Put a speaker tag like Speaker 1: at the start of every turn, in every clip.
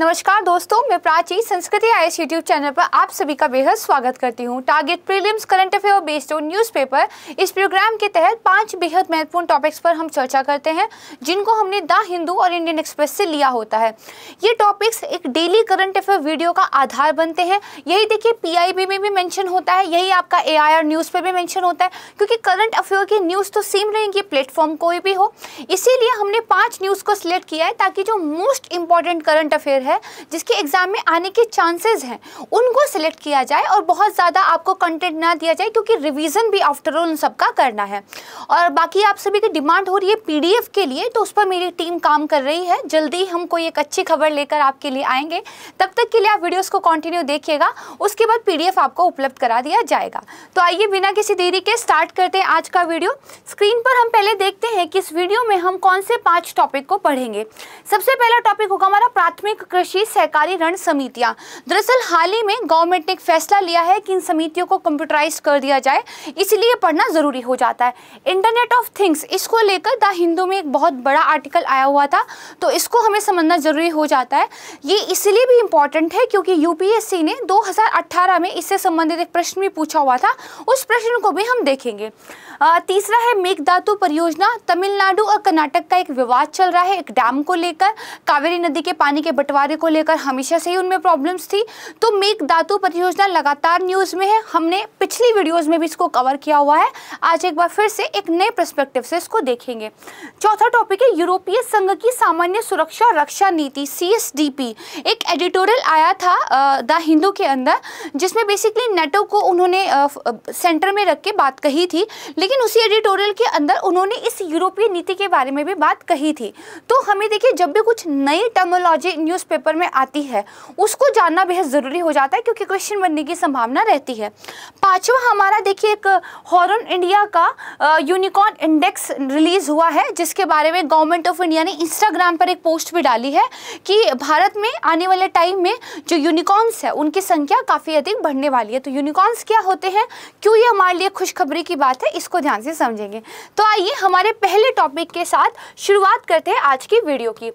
Speaker 1: नमस्कार दोस्तों मैं प्राची संस्कृति आई एस यूट्यूब चैनल पर आप सभी का बेहद स्वागत करती हूं target prelims current affair based on newspaper इस प्रोग्राम के तहत पांच बेहद महत्वपूर्ण टॉपिक्स पर हम चर्चा करते हैं जिनको हमने द हिंदू और इंडियन एक्सप्रेस से लिया होता है ये टॉपिक्स एक डेली करंट अफेयर वीडियो का आधार बनते हैं यही देखिए पी में भी मैंशन होता है यही आपका ए न्यूज़ पर भी मैंशन होता है क्योंकि करंट अफेयर की न्यूज़ तो सेम रहेंगी प्लेटफॉर्म कोई भी हो इसीलिए हमने पाँच न्यूज़ को सिलेक्ट किया है ताकि जो मोस्ट इंपॉर्टेंट करंट अफेयर है है जिसके एग्ज़ाम में आने के चांसेस हैं उनको सिलेक्ट किया जाए और बहुत ज़्यादा आपको कंटेंट ना दिया जाए क्योंकि रिवीजन भी आफ्टर ऑल उन सबका करना है और बाकी आप सभी की डिमांड हो रही है पी के लिए तो उस पर मेरी टीम काम कर रही है जल्दी हम कोई एक अच्छी खबर लेकर आपके लिए आएंगे तब तक के लिए आप वीडियोज़ को कंटिन्यू देखिएगा उसके बाद पी आपको उपलब्ध करा दिया जाएगा तो आइए बिना किसी देरी के स्टार्ट करते हैं आज का वीडियो स्क्रीन पर हम पहले देखते हैं कि इस वीडियो में हम कौन से पाँच टॉपिक को पढ़ेंगे सबसे पहला टॉपिक होगा हमारा प्राथमिक कृषि सहकारी ऋण समितियां दरअसल हाल ही में गवर्नमेंट ने फैसला लिया है कि इन समितियों को कंप्यूटराइज कर दिया जाए इसलिए पढ़ना ज़रूरी हो जाता है इंटरनेट ऑफ थिंग्स इसको लेकर द हिंदू में एक बहुत बड़ा आर्टिकल आया हुआ था तो इसको हमें समझना ज़रूरी हो जाता है ये इसलिए भी इंपॉर्टेंट है क्योंकि यूपीएससी ने दो में इससे संबंधित एक प्रश्न भी पूछा हुआ था उस प्रश्न को भी हम देखेंगे तीसरा है मेघदातु परियोजना तमिलनाडु और कर्नाटक का एक विवाद चल रहा है एक डैम को लेकर कावेरी नदी के पानी के बंटवारे कार्य को लेकर हमेशा से ही उनमें प्रॉब्लम्स थी तो मेक दातु परियोजना लगातार न्यूज़ में है हमने पिछली वीडियोज़ में भी इसको कवर किया हुआ है आज एक बार फिर से एक नए प्रस्पेक्टिव से इसको देखेंगे चौथा टॉपिक है यूरोपीय संघ की सामान्य सुरक्षा और रक्षा नीति सी एक एडिटोरियल आया था द हिंदू के अंदर जिसमें बेसिकली नेटो को उन्होंने सेंटर में रख के बात कही थी लेकिन उसी एडिटोरियल के अंदर उन्होंने इस यूरोपीय नीति के बारे में भी बात कही थी तो हमें देखिए जब भी कुछ नई टर्मोलॉजी न्यूज़ पेपर में आती है उसको जानना बेहद ज़रूरी हो जाता है क्योंकि क्वेश्चन बनने की संभावना रहती है पांचवा हमारा देखिए एक हॉर्न इंडिया का यूनिकॉर्न इंडेक्स रिलीज़ हुआ है जिसके बारे में गवर्नमेंट ऑफ इंडिया ने इंस्टाग्राम पर एक पोस्ट भी डाली है कि भारत में आने वाले टाइम में जो यूनिकॉर्न्स है उनकी संख्या काफ़ी अधिक बढ़ने वाली है तो यूनिकॉर्न्स क्या होते हैं क्यों ये हमारे लिए खुशखबरी की बात है इसको ध्यान से समझेंगे तो आइए हमारे पहले टॉपिक के साथ शुरुआत करते हैं आज की वीडियो की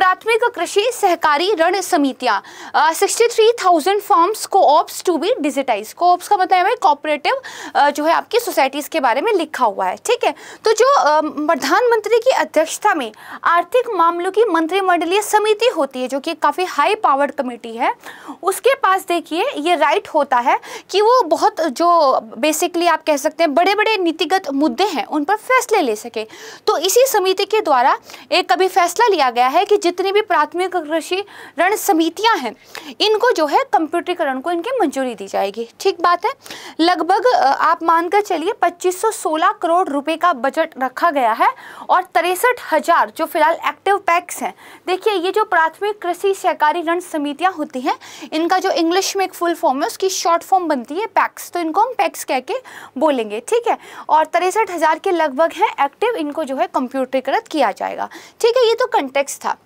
Speaker 1: प्राथमिक कृषि सहकारी ऋण समितियां sixty three thousand forms ops to be digitise को ऑप्स का मतलब है कॉपरेटिव जो है आपकी सोसाइटीज़ के बारे में लिखा हुआ है ठीक है तो जो प्रधानमंत्री की अध्यक्षता में आर्थिक मामलों की मंत्रिमंडलीय समिति होती है जो कि काफ़ी हाई पावर्ड कमेटी है उसके पास देखिए ये राइट होता है कि वो बहुत जो बेसिकली आप कह सकते हैं बड़े बड़े नीतिगत मुद्दे हैं उन पर फैसले ले सके तो इसी समिति के द्वारा एक कभी फैसला लिया गया है कि जितनी भी प्राथमिक कृषि ऋण समितियां हैं इनको जो है कंप्यूटरीकरण को इनकी मंजूरी दी जाएगी ठीक बात है लगभग आप मानकर चलिए 2516 करोड़ रुपए का बजट रखा गया है और तिरसठ जो फिलहाल एक्टिव पैक्स हैं देखिए ये जो प्राथमिक कृषि सहकारी ऋण समितियाँ होती हैं इनका जो इंग्लिश में एक फुल फॉर्म है उसकी शॉर्ट फॉर्म बनती है पैक्स तो इनको हम पैक्स कह के बोलेंगे ठीक है और तिरसठ के लगभग हैं एक्टिव इनको जो है कंप्यूटरीकृत किया जाएगा ठीक है ये तो कंटेक्स था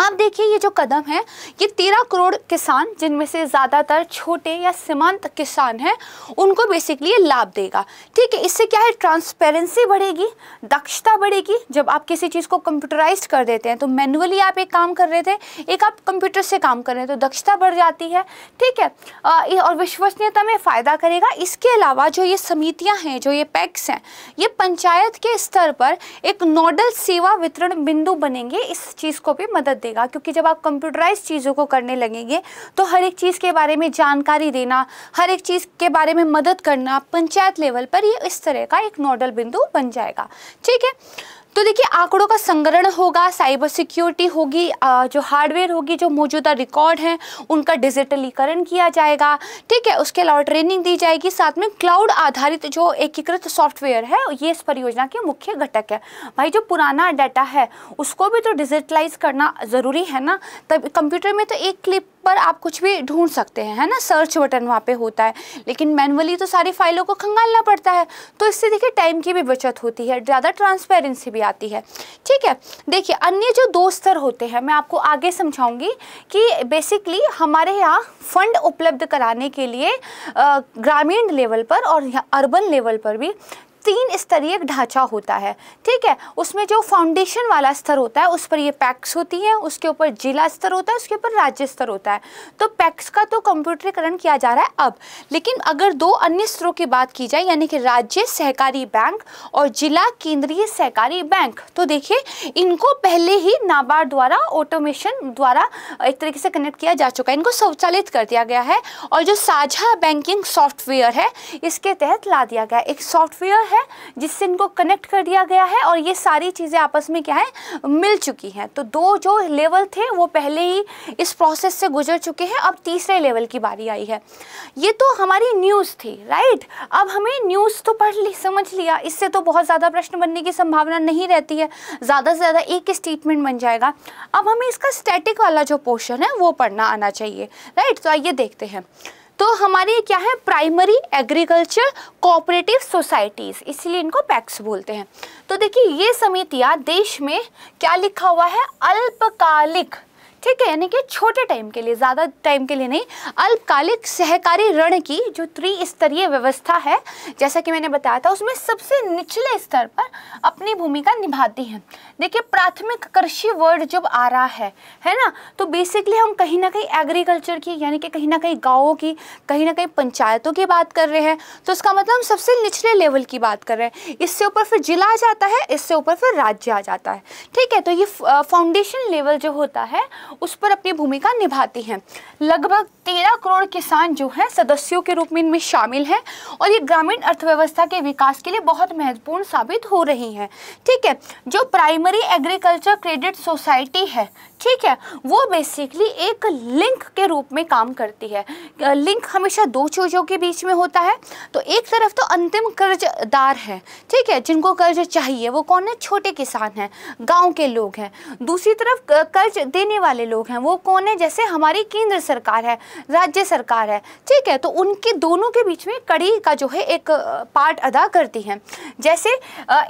Speaker 1: आप देखिए ये जो कदम है ये तेरह करोड़ किसान जिनमें से ज़्यादातर छोटे या सीमांत किसान हैं उनको बेसिकली लाभ देगा ठीक है इससे क्या है ट्रांसपेरेंसी बढ़ेगी दक्षता बढ़ेगी जब आप किसी चीज़ को कंप्यूटराइज कर देते हैं तो मैनुअली आप एक काम कर रहे थे एक आप कंप्यूटर से काम कर रहे हैं तो दक्षता बढ़ जाती है ठीक है और विश्वसनीयता में फ़ायदा करेगा इसके अलावा जो ये समितियाँ हैं जो ये पैक्स हैं ये पंचायत के स्तर पर एक नोडल सेवा वितरण बिंदु बनेंगे इस चीज़ को भी मदद देगा क्योंकि जब आप कंप्यूटराइज चीज़ों को करने लगेंगे तो हर एक चीज़ के बारे में जानकारी देना हर एक चीज़ के बारे में मदद करना पंचायत लेवल पर ये इस तरह का एक नोडल बिंदु बन जाएगा ठीक है तो देखिए आंकड़ों का संग्रहण होगा साइबर सिक्योरिटी होगी जो हार्डवेयर होगी जो मौजूदा रिकॉर्ड हैं उनका डिजिटलीकरण किया जाएगा ठीक है उसके अलावा ट्रेनिंग दी जाएगी साथ में क्लाउड आधारित जो एकीकृत सॉफ्टवेयर है ये इस परियोजना के मुख्य घटक है भाई जो पुराना डाटा है उसको भी तो डिजिटलाइज करना ज़रूरी है ना तब कंप्यूटर में तो एक क्लिप पर आप कुछ भी ढूंढ सकते हैं है ना सर्च बटन वहाँ पे होता है लेकिन मैनुअली तो सारी फाइलों को खंगालना पड़ता है तो इससे देखिए टाइम की भी बचत होती है ज़्यादा ट्रांसपेरेंसी भी आती है ठीक है देखिए अन्य जो दो स्तर होते हैं मैं आपको आगे समझाऊंगी कि बेसिकली हमारे यहाँ फंड उपलब्ध कराने के लिए ग्रामीण लेवल पर और अर्बन लेवल पर भी तीन स्तरीय ढांचा होता है ठीक है उसमें जो फाउंडेशन वाला स्तर होता है उस पर ये पैक्स होती हैं उसके ऊपर जिला स्तर होता है उसके ऊपर राज्य स्तर होता है तो पैक्स का तो कंप्यूटरीकरण किया जा रहा है अब लेकिन अगर दो अन्य स्तरों की बात की जाए यानी कि राज्य सहकारी बैंक और जिला केंद्रीय सहकारी बैंक तो देखिए इनको पहले ही नाबार्ड द्वारा ऑटोमेशन द्वारा एक तरीके से कनेक्ट किया जा चुका है इनको स्वचालित कर दिया गया है और जो साझा बैंकिंग सॉफ्टवेयर है इसके तहत ला दिया गया एक सॉफ्टवेयर है जिससे इनको कनेक्ट कर दिया गया है और ये सारी चीज़ें आपस में क्या है मिल चुकी हैं तो दो जो लेवल थे वो पहले ही इस प्रोसेस से गुजर चुके हैं अब तीसरे लेवल की बारी आई है ये तो हमारी न्यूज़ थी राइट अब हमें न्यूज़ तो पढ़ ली समझ लिया इससे तो बहुत ज़्यादा प्रश्न बनने की संभावना नहीं रहती है ज़्यादा से ज़्यादा एक स्टेटमेंट बन जाएगा अब हमें इसका स्टैटिक वाला जो पोर्शन है वो पढ़ना आना चाहिए राइट तो आइए देखते हैं तो हमारे क्या है प्राइमरी एग्रीकल्चर कोऑपरेटिव सोसाइटीज़ इसलिए इनको पैक्स बोलते हैं तो देखिए ये समितियाँ देश में क्या लिखा हुआ है अल्पकालिक ठीक है यानी कि छोटे टाइम के लिए ज़्यादा टाइम के लिए नहीं अल्पकालिक सहकारी ऋण की जो त्रिस्तरीय व्यवस्था है जैसा कि मैंने बताया था उसमें सबसे निचले स्तर पर अपनी भूमिका निभाती हैं देखिए प्राथमिक कृषि वर्ड जब आ रहा है है ना तो बेसिकली हम कहीं ना कहीं एग्रीकल्चर की यानी कि कहीं ना कहीं गाँवों की कहीं ना कहीं पंचायतों की बात कर रहे हैं तो उसका मतलब हम सबसे निचले लेवल की बात कर रहे हैं इससे ऊपर फिर जिला आ जाता है इससे ऊपर फिर राज्य आ जाता है ठीक है तो ये फाउंडेशन लेवल जो होता है उस पर अपनी भूमिका निभाती हैं लगभग तेरह करोड़ किसान जो हैं सदस्यों के रूप में इनमें शामिल हैं और ये ग्रामीण अर्थव्यवस्था के विकास के लिए बहुत महत्वपूर्ण साबित हो रही हैं ठीक है जो prime primary agriculture credit society है ठीक है वो बेसिकली एक लिंक के रूप में काम करती है लिंक हमेशा दो चीज़ों के बीच में होता है तो एक तरफ तो अंतिम कर्जदार है ठीक है जिनको कर्ज चाहिए वो कौन है छोटे किसान हैं गांव के लोग हैं दूसरी तरफ कर्ज देने वाले लोग हैं वो कौन है जैसे हमारी केंद्र सरकार है राज्य सरकार है ठीक है तो उनके दोनों के बीच में कड़ी का जो है एक पार्ट अदा करती है जैसे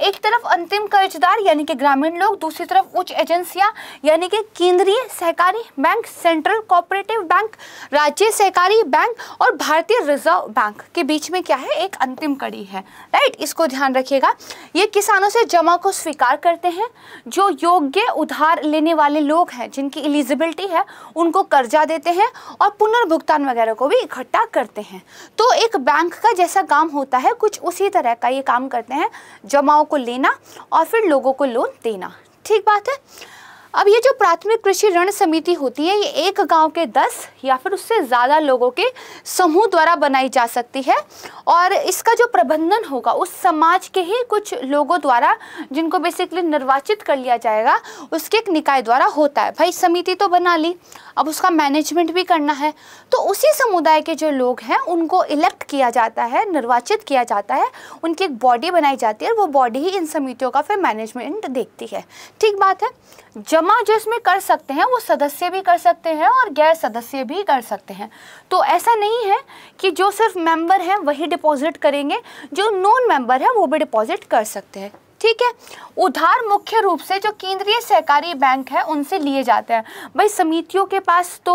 Speaker 1: एक तरफ अंतिम कर्जदार यानी कि ग्रामीण लोग दूसरी तरफ उच्च एजेंसियाँ यानी कि केंद्रीय सहकारी बैंक सेंट्रल कोऑपरेटिव बैंक राज्य सहकारी बैंक और भारतीय रिजर्व बैंक के बीच में क्या है एक अंतिम कड़ी है राइट इसको ध्यान रखिएगा ये किसानों से जमा को स्वीकार करते हैं जो योग्य उधार लेने वाले लोग हैं जिनकी एलिजिबिलिटी है उनको कर्जा देते हैं और पुनर्भुगतान वगैरह को भी इकट्ठा करते हैं तो एक बैंक का जैसा काम होता है कुछ उसी तरह का ये काम करते हैं जमाओं को लेना और फिर लोगों को लोन देना ठीक बात है अब ये जो प्राथमिक कृषि ऋण समिति होती है ये एक गांव के दस या फिर उससे ज़्यादा लोगों के समूह द्वारा बनाई जा सकती है और इसका जो प्रबंधन होगा उस समाज के ही कुछ लोगों द्वारा जिनको बेसिकली निर्वाचित कर लिया जाएगा उसके एक निकाय द्वारा होता है भाई समिति तो बना ली अब उसका मैनेजमेंट भी करना है तो उसी समुदाय के जो लोग हैं उनको इलेक्ट किया जाता है निर्वाचित किया जाता है उनकी एक बॉडी बनाई जाती है वो बॉडी ही इन समितियों का फिर मैनेजमेंट देखती है ठीक बात है जब जमा जिसमें कर सकते हैं वो सदस्य भी कर सकते हैं और गैर सदस्य भी कर सकते हैं तो ऐसा नहीं है कि जो सिर्फ मेंबर हैं वही डिपॉजिट करेंगे जो नॉन मेंबर हैं वो भी डिपॉजिट कर सकते हैं ठीक है उधार मुख्य रूप से जो केंद्रीय सहकारी बैंक है उनसे लिए जाते हैं भाई समितियों के पास तो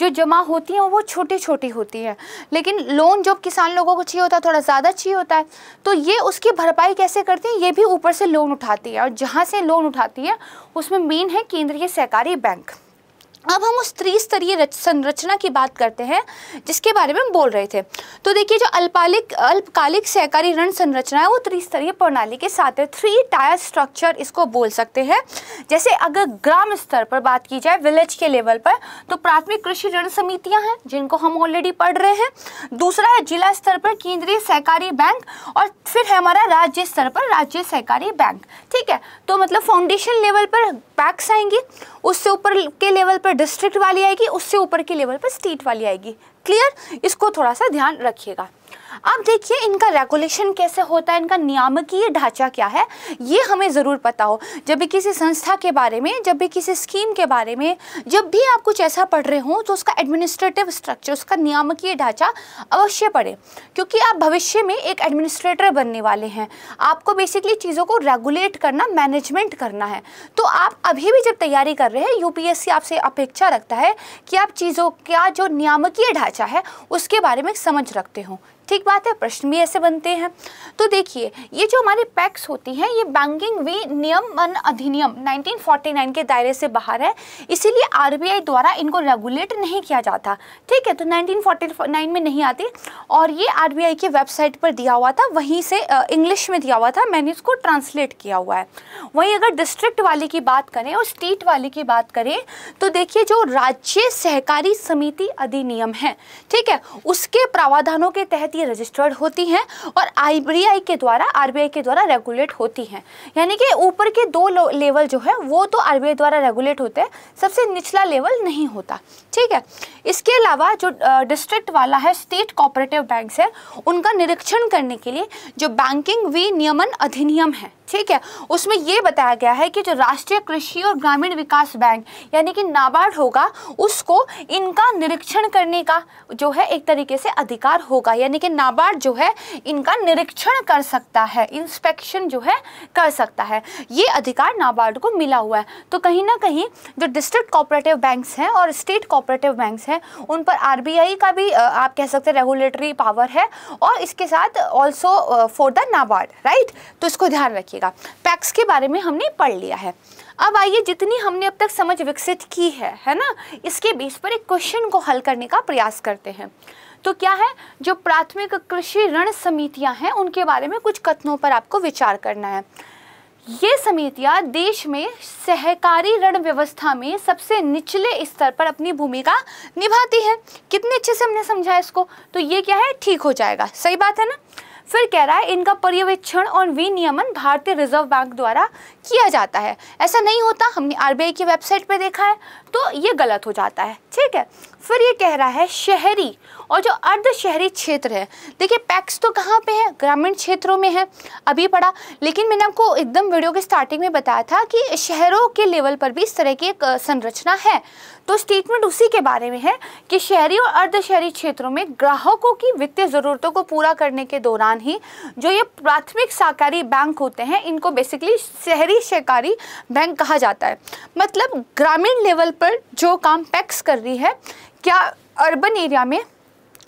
Speaker 1: जो जमा होती हैं वो छोटी छोटी होती है लेकिन लोन जो किसान लोगों को चाहिए होता है थोड़ा ज़्यादा चाहिए होता है तो ये उसकी भरपाई कैसे करती है ये भी ऊपर से लोन उठाती है और जहाँ से लोन उठाती है उसमें मेन है केंद्रीय सहकारी बैंक अब हम उस त्रिस्तरीय संरचना की बात करते हैं जिसके बारे में हम बोल रहे थे तो देखिए जो अल्पालिक अल्पकालिक सहकारी ऋण संरचना है वो त्रिस्तरीय प्रणाली के साथ है थ्री टायर स्ट्रक्चर इसको बोल सकते हैं जैसे अगर ग्राम स्तर पर बात की जाए विलेज के लेवल पर तो प्राथमिक कृषि ऋण समितियाँ हैं जिनको हम ऑलरेडी पढ़ रहे हैं दूसरा है जिला स्तर पर केंद्रीय सहकारी बैंक और फिर है हमारा राज्य स्तर पर राज्य सहकारी बैंक ठीक है तो मतलब फाउंडेशन लेवल पर पैक्स आएंगी उससे ऊपर के लेवल पर डिस्ट्रिक्ट वाली आएगी उससे ऊपर के लेवल पर स्टेट वाली आएगी क्लियर इसको थोड़ा सा ध्यान रखिएगा अब देखिए इनका रेगुलेशन कैसे होता है इनका नियामकीय ढांचा क्या है ये हमें ज़रूर पता हो जब भी किसी संस्था के बारे में जब भी किसी स्कीम के बारे में जब भी आप कुछ ऐसा पढ़ रहे हों तो उसका एडमिनिस्ट्रेटिव स्ट्रक्चर उसका नियामकीय ढांचा अवश्य पढ़े क्योंकि आप भविष्य में एक एडमिनिस्ट्रेटर बनने वाले हैं आपको बेसिकली चीज़ों को रेगुलेट करना मैनेजमेंट करना है तो आप अभी भी जब तैयारी कर रहे हैं यूपीएससी आपसे अपेक्षा रखता है कि आप चीज़ों का जो नियामकीय ढांचा है उसके बारे में समझ रखते हो ठीक बात है प्रश्न भी ऐसे बनते हैं तो देखिए ये जो हमारे पैक्स होती हैं ये बैंकिंग वी नियमन अधिनियम 1949 के दायरे से बाहर है इसीलिए आरबीआई द्वारा इनको रेगुलेट नहीं किया जाता ठीक है तो 1949 में नहीं आती और ये आरबीआई की वेबसाइट पर दिया हुआ था वहीं से इंग्लिश में दिया हुआ था मैंने इसको ट्रांसलेट किया हुआ है वहीं अगर डिस्ट्रिक्ट वाले की बात करें और स्टेट वाले की बात करें तो देखिए जो राज्य सहकारी समिति अधिनियम है ठीक है उसके प्रावधानों के तहत आती है रजिस्टर्ड होती हैं और आरबीआई के द्वारा आरबीआई के द्वारा रेगुलेट होती हैं यानी कि ऊपर के दो लेवल जो है वो तो आरबीआई द्वारा रेगुलेट होते हैं सबसे निचला लेवल नहीं होता ठीक है इसके अलावा जो डिस्ट्रिक्ट वाला है स्टेट कोऑपरेटिव बैंक्स है उनका निरीक्षण करने के लिए जो बैंकिंग विनियमन अधिनियम है ठीक है उसमें यह बताया गया है कि जो राष्ट्रीय कृषि और ग्रामीण विकास बैंक यानी कि नाबार्ड होगा उसको इनका निरीक्षण करने का जो है एक तरीके से अधिकार होगा यानी कि नाबार्ड जो है इनका निरीक्षण कर सकता है इंस्पेक्शन जो है कर सकता है ये अधिकार नाबार्ड को मिला हुआ है तो कहीं ना कहीं जो डिस्ट्रिक्ट कोऑपरेटिव बैंक्स हैं और स्टेट कोऑपरेटिव बैंक्स हैं उन पर आर का भी आप कह सकते हैं रेगुलेटरी पावर है और इसके साथ also for the NABARD right तो इसको ध्यान रखिए रखेगा पैक्स के बारे में हमने पढ़ लिया है अब आइए जितनी हमने अब तक समझ विकसित की है है ना इसके बीच पर एक क्वेश्चन को हल करने का प्रयास करते हैं तो क्या है जो प्राथमिक कृषि ऋण समितियां हैं उनके बारे में कुछ कथनों पर आपको विचार करना है ये समितियां देश में सहकारी ऋण व्यवस्था में सबसे निचले स्तर पर अपनी भूमिका निभाती हैं कितने अच्छे से हमने समझा इसको तो ये क्या है ठीक हो जाएगा सही बात है ना फिर कह रहा है इनका पर्यवेक्षण और विनियमन भारतीय रिजर्व बैंक द्वारा किया जाता है ऐसा नहीं होता हमने आर की वेबसाइट पर देखा है तो ये गलत हो जाता है ठीक है फिर ये कह रहा है शहरी और जो अर्ध शहरी क्षेत्र है देखिए पैक्स तो कहाँ पे है ग्रामीण क्षेत्रों में है अभी पढ़ा लेकिन मैंने आपको एकदम वीडियो के स्टार्टिंग में बताया था कि शहरों के लेवल पर भी इस तरह की एक संरचना है तो स्टेटमेंट उसी के बारे में है कि शहरी और अर्ध शहरी क्षेत्रों में ग्राहकों की वित्तीय ज़रूरतों को पूरा करने के दौरान ही जो ये प्राथमिक सहकारी बैंक होते हैं इनको बेसिकली शहरी सहकारी बैंक कहा जाता है मतलब ग्रामीण लेवल पर जो काम पैक्स कर रही है क्या अर्बन एरिया में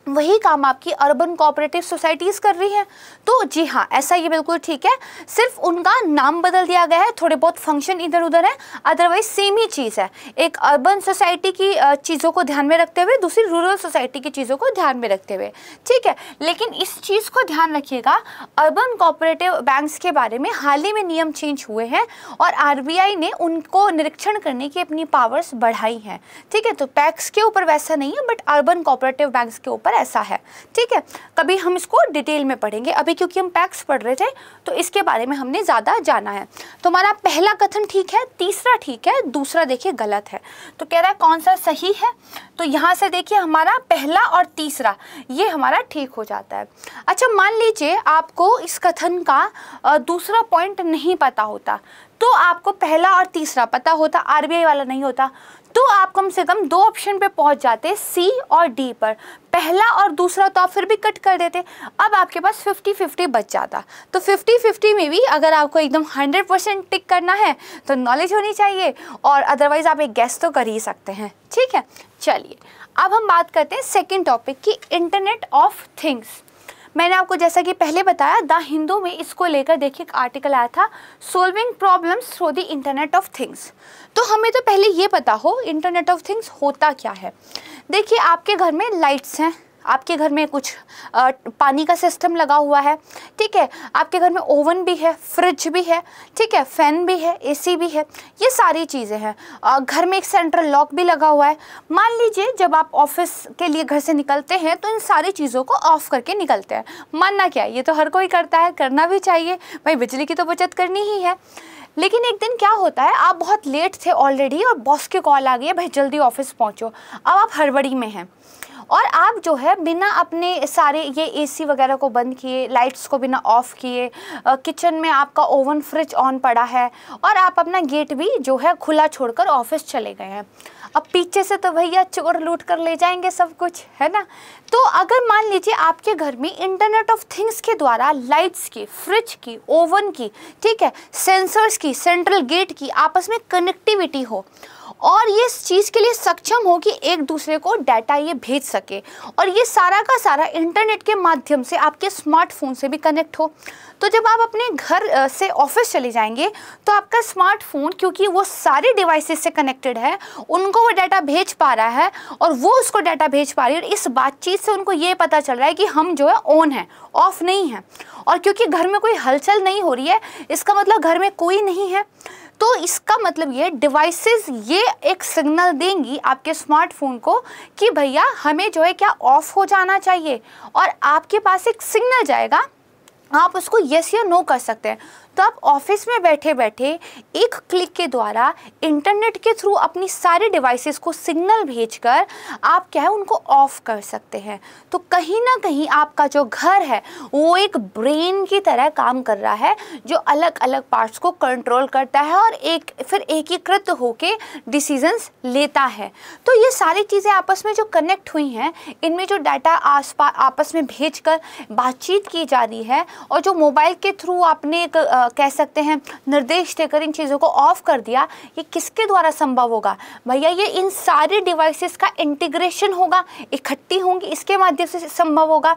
Speaker 1: वही काम आपकी अर्बन कोऑपरेटिव सोसाइटीज़ कर रही हैं तो जी हाँ ऐसा ये बिल्कुल ठीक है सिर्फ उनका नाम बदल दिया गया है थोड़े बहुत फंक्शन इधर उधर है अदरवाइज सेम ही चीज़ है एक अर्बन सोसाइटी की चीज़ों को ध्यान में रखते हुए दूसरी रूरल सोसाइटी की चीज़ों को ध्यान में रखते हुए ठीक है लेकिन इस चीज़ को ध्यान रखिएगा अर्बन कोऑपरेटिव बैंक्स के बारे में हाल ही में नियम चेंज हुए हैं और आर ने उनको निरीक्षण करने की अपनी पावर्स बढ़ाई हैं ठीक है तो पैक्स के ऊपर वैसा नहीं है बट अर्बन कोऑपरेटिव बैंक्स के ऊपर ऐसा है ठीक है कभी हम इसको डिटेल में पढ़ेंगे अभी अभी क्योंकि हम पैक्स पढ़ रहे थे तो इसके बारे में हमने ज़्यादा जाना है तो हमारा पहला कथन ठीक है तीसरा ठीक है दूसरा देखिए गलत है तो कह रहा है कौन सा सही है तो यहाँ से देखिए हमारा पहला और तीसरा ये हमारा ठीक हो जाता है अच्छा मान लीजिए आपको इस कथन का दूसरा पॉइंट नहीं पता होता तो आपको पहला और तीसरा पता होता आरबीआई वाला नहीं होता तो आप कम से कम दो ऑप्शन पे पहुंच जाते सी और डी पर पहला और दूसरा तो आप फिर भी कट कर देते अब आपके पास 50-50 बच जाता तो 50-50 में भी अगर आपको एकदम 100 परसेंट टिक करना है तो नॉलेज होनी चाहिए और अदरवाइज़ आप एक गेस्ट तो कर ही सकते हैं ठीक है चलिए अब हम बात करते हैं सेकेंड टॉपिक की इंटरनेट ऑफ थिंग्स मैंने आपको जैसा कि पहले बताया द हिंदू में इसको लेकर देखिए एक आर्टिकल आया था solving problems through the internet of things तो हमें तो पहले ये पता हो इंटरनेट ऑफ थिंग्स होता क्या है देखिए आपके घर में लाइट्स हैं आपके घर में कुछ आ, पानी का सिस्टम लगा हुआ है ठीक है आपके घर में ओवन भी है फ्रिज भी है ठीक है फ़ैन भी है एसी भी है ये सारी चीज़ें हैं घर में एक सेंट्रल लॉक भी लगा हुआ है मान लीजिए जब आप ऑफिस के लिए घर से निकलते हैं तो इन सारी चीज़ों को ऑफ करके निकलते हैं मानना क्या है ये तो हर कोई करता है करना भी चाहिए भाई बिजली की तो बचत करनी ही है लेकिन एक दिन क्या होता है आप बहुत लेट थे ऑलरेडी और बॉस की कॉल आ गई है भाई जल्दी ऑफिस पहुँचो अब आप हड़बड़ी में हैं और आप जो है बिना अपने सारे ये एसी वगैरह को बंद किए लाइट्स को बिना ऑफ़ किए किचन में आपका ओवन फ्रिज ऑन पड़ा है और आप अपना गेट भी जो है खुला छोड़कर ऑफिस चले गए हैं अब पीछे से तो भैया चोर लूट कर ले जाएंगे सब कुछ है ना तो अगर मान लीजिए आपके घर में इंटरनेट ऑफ थिंग्स के द्वारा लाइट्स की फ्रिज की ओवन की ठीक है सेंसर्स की सेंट्रल गेट की आपस में कनेक्टिविटी हो और ये इस चीज़ के लिए सक्षम हो कि एक दूसरे को डाटा ये भेज सके और ये सारा का सारा इंटरनेट के माध्यम से आपके स्मार्टफोन से भी कनेक्ट हो तो जब आप अपने घर से ऑफिस चले जाएंगे तो आपका स्मार्टफोन क्योंकि वो सारे डिवाइसेस से कनेक्टेड है उनको वो डाटा भेज पा रहा है और वो उसको डाटा भेज पा रही है और इस बातचीत से उनको ये पता चल रहा है कि हम जो है ऑन है ऑफ नहीं है और क्योंकि घर में कोई हलचल नहीं हो रही है इसका मतलब घर में कोई नहीं है तो इसका मतलब ये डिवाइसेस ये एक सिग्नल देंगी आपके स्मार्टफोन को कि भैया हमें जो है क्या ऑफ हो जाना चाहिए और आपके पास एक सिग्नल जाएगा आप उसको येस या नो कर सकते हैं तो आप ऑफिस में बैठे बैठे एक क्लिक के द्वारा इंटरनेट के थ्रू अपनी सारी डिवाइसेस को सिग्नल भेजकर आप क्या है उनको ऑफ कर सकते हैं तो कहीं ना कहीं आपका जो घर है वो एक ब्रेन की तरह काम कर रहा है जो अलग अलग पार्ट्स को कंट्रोल करता है और एक फिर एकीकृत होकर डिसीजंस लेता है तो ये सारी चीज़ें आपस में जो कनेक्ट हुई हैं इनमें जो डाटा आस आपस में भेज बातचीत की जा रही है और जो मोबाइल के थ्रू आपने एक कह सकते हैं निर्देश देकर इन चीज़ों को ऑफ कर दिया ये किसके द्वारा संभव होगा भैया ये इन सारे डिवाइसेस का इंटीग्रेशन होगा इकट्ठी होंगी इसके माध्यम से संभव होगा